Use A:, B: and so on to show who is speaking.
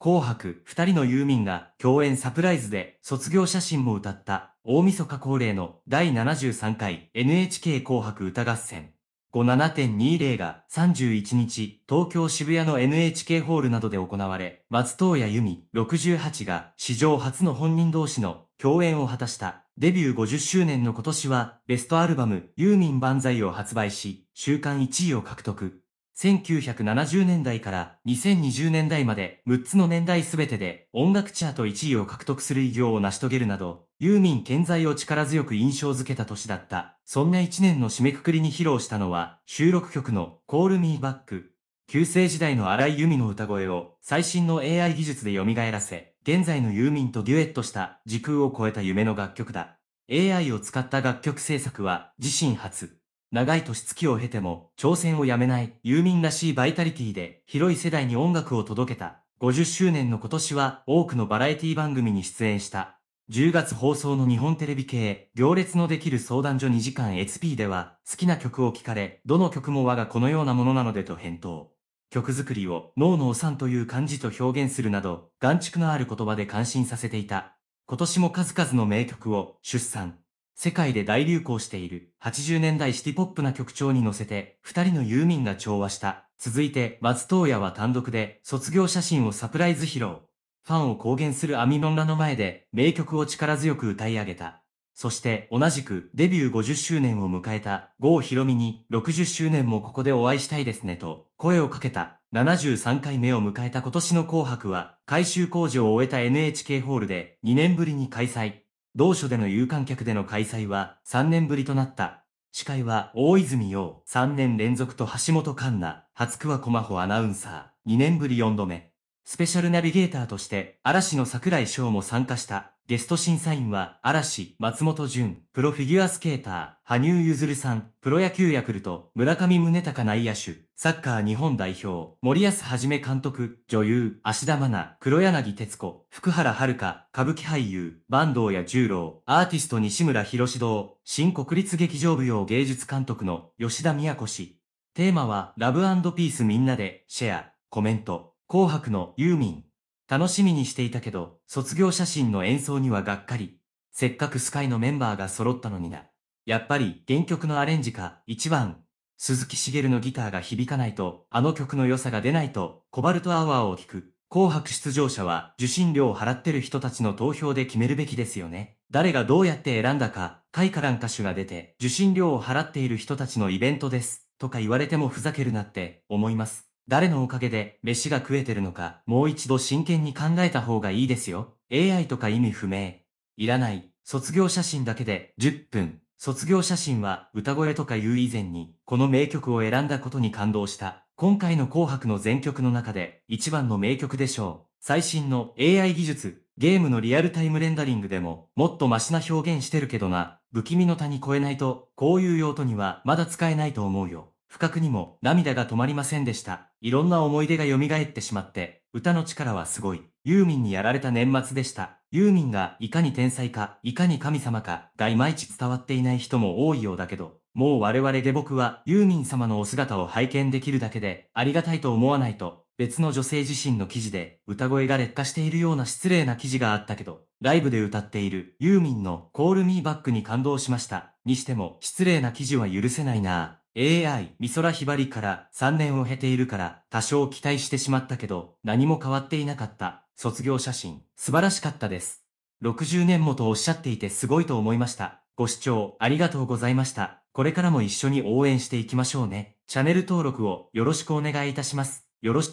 A: 紅白二人のユーミンが共演サプライズで卒業写真も歌った大晦日恒例の第73回 NHK 紅白歌合戦57.20が31日東京渋谷の NHK ホールなどで行われ松藤谷由実68が史上初の本人同士の共演を果たしたデビュー50周年の今年はベストアルバムユーミン万歳を発売し週間1位を獲得1970年代から2020年代まで6つの年代すべてで音楽チャート1位を獲得する偉業を成し遂げるなど、ユーミン健在を力強く印象づけた年だった。そんな1年の締めくくりに披露したのは、収録曲の Call Me Back。旧世時代の荒井由実の歌声を最新の AI 技術で蘇らせ、現在のユーミンとデュエットした時空を超えた夢の楽曲だ。AI を使った楽曲制作は自身初。長い年月を経ても、挑戦をやめない、ユーミンらしいバイタリティで、広い世代に音楽を届けた。50周年の今年は、多くのバラエティ番組に出演した。10月放送の日本テレビ系、行列のできる相談所2時間 SP では、好きな曲を聞かれ、どの曲も我がこのようなものなのでと返答。曲作りを、脳のおさんという漢字と表現するなど、眼畜のある言葉で感心させていた。今年も数々の名曲を、出産、世界で大流行している80年代シティポップな曲調に乗せて二人のユーミンが調和した。続いて、松東谷は単独で卒業写真をサプライズ披露。ファンを公言するアミノンらの前で名曲を力強く歌い上げた。そして同じくデビュー50周年を迎えた郷ひろみに60周年もここでお会いしたいですねと声をかけた73回目を迎えた今年の紅白は改修工事を終えた NHK ホールで2年ぶりに開催。同所での有観客での開催は3年ぶりとなった。司会は大泉洋、3年連続と橋本環奈、初桑駒穂アナウンサー、2年ぶり4度目。スペシャルナビゲーターとして、嵐の桜井翔も参加した。ゲスト審査員は、嵐、松本潤、プロフィギュアスケーター、羽生結弦さん、プロ野球ヤクルト、村上宗隆内野手、サッカー日本代表、森保はじめ監督、女優、芦田愛菜、黒柳徹子、福原遥、歌舞伎俳優、坂東や十郎、アーティスト西村博志堂、新国立劇場舞踊芸術監督の吉田都氏。テーマは、ラブピースみんなで、シェア、コメント。紅白のユーミン。楽しみにしていたけど、卒業写真の演奏にはがっかり。せっかくスカイのメンバーが揃ったのにな。やっぱり原曲のアレンジか、一番。鈴木茂のギターが響かないと、あの曲の良さが出ないと、コバルトアワーを聴く。紅白出場者は受信料を払ってる人たちの投票で決めるべきですよね。誰がどうやって選んだか、イカラン歌手が出て、受信料を払っている人たちのイベントです。とか言われてもふざけるなって思います。誰のおかげで飯が食えてるのか、もう一度真剣に考えた方がいいですよ。AI とか意味不明。いらない。卒業写真だけで10分。卒業写真は歌声とか言う以前に、この名曲を選んだことに感動した。今回の紅白の全曲の中で一番の名曲でしょう。最新の AI 技術、ゲームのリアルタイムレンダリングでも、もっとマシな表現してるけどな、不気味の谷越えないと、こういう用途にはまだ使えないと思うよ。不覚にも涙が止まりませんでした。いろんな思い出が蘇ってしまって、歌の力はすごい。ユーミンにやられた年末でした。ユーミンがいかに天才か、いかに神様か、がいまいち伝わっていない人も多いようだけど、もう我々下僕はユーミン様のお姿を拝見できるだけで、ありがたいと思わないと、別の女性自身の記事で、歌声が劣化しているような失礼な記事があったけど、ライブで歌っているユーミンのコールミーバックに感動しました。にしても、失礼な記事は許せないなぁ。AI、美空ひばりから3年を経ているから多少期待してしまったけど何も変わっていなかった。卒業写真、素晴らしかったです。60年もとおっしゃっていてすごいと思いました。ご視聴ありがとうございました。これからも一緒に応援していきましょうね。チャンネル登録をよろしくお願いいたします。よろし